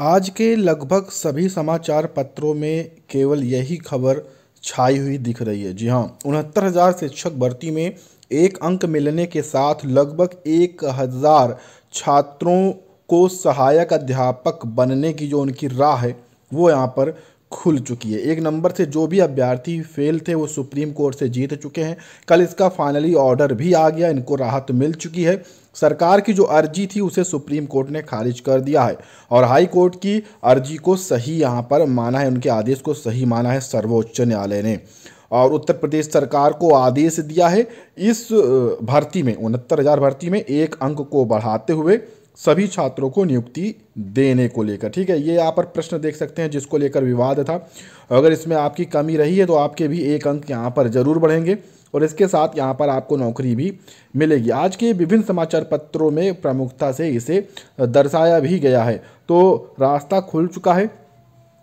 आज के लगभग सभी समाचार पत्रों में केवल यही खबर छाई हुई दिख रही है जी हाँ उनहत्तर हज़ार शिक्षक भर्ती में एक अंक मिलने के साथ लगभग एक हज़ार छात्रों को सहायक अध्यापक बनने की जो उनकी राह है वो यहाँ पर खुल चुकी है एक नंबर से जो भी अभ्यर्थी फेल थे वो सुप्रीम कोर्ट से जीत चुके हैं कल इसका फाइनली ऑर्डर भी आ गया इनको राहत मिल चुकी है सरकार की जो अर्जी थी उसे सुप्रीम कोर्ट ने खारिज कर दिया है और हाई कोर्ट की अर्जी को सही यहाँ पर माना है उनके आदेश को सही माना है सर्वोच्च न्यायालय ने और उत्तर प्रदेश सरकार को आदेश दिया है इस भर्ती में उनहत्तर हज़ार भर्ती में एक अंक को बढ़ाते हुए सभी छात्रों को नियुक्ति देने को लेकर ठीक है ये यहाँ पर प्रश्न देख सकते हैं जिसको लेकर विवाद था अगर इसमें आपकी कमी रही है तो आपके भी एक अंक यहाँ पर जरूर बढ़ेंगे और इसके साथ यहाँ पर आपको नौकरी भी मिलेगी आज के विभिन्न समाचार पत्रों में प्रमुखता से इसे दर्शाया भी गया है तो रास्ता खुल चुका है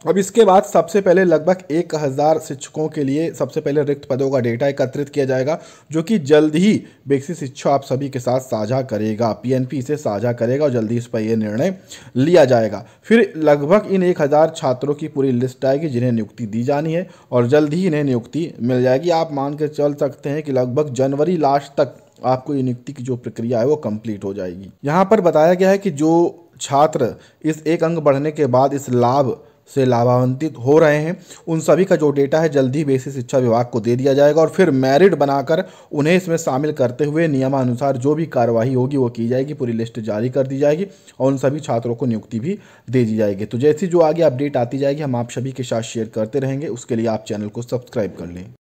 अब इसके बाद सबसे पहले लगभग एक हज़ार शिक्षकों के लिए सबसे पहले रिक्त पदों का डेटा एकत्रित किया जाएगा जो कि जल्द ही बेसिक शिक्षा आप सभी के साथ साझा करेगा पीएनपी से साझा करेगा और जल्दी इस पर यह निर्णय लिया जाएगा फिर लगभग इन एक हज़ार छात्रों की पूरी लिस्ट आएगी जिन्हें नियुक्ति दी जानी है और जल्द ही इन्हें नियुक्ति मिल जाएगी आप मान के चल सकते हैं कि लगभग जनवरी लास्ट तक आपको ये नियुक्ति की जो प्रक्रिया है वो कंप्लीट हो जाएगी यहाँ पर बताया गया है कि जो छात्र इस एक अंक बढ़ने के बाद इस लाभ से लाभान्वित हो रहे हैं उन सभी का जो डेटा है जल्द ही बेसिक शिक्षा विभाग को दे दिया जाएगा और फिर मेरिट बनाकर उन्हें इसमें शामिल करते हुए नियमानुसार जो भी कार्यवाही होगी वो की जाएगी पूरी लिस्ट जारी कर दी जाएगी और उन सभी छात्रों को नियुक्ति भी दे दी जाएगी तो जैसी जो आगे अपडेट आती जाएगी हम आप सभी के साथ शेयर करते रहेंगे उसके लिए आप चैनल को सब्सक्राइब कर लें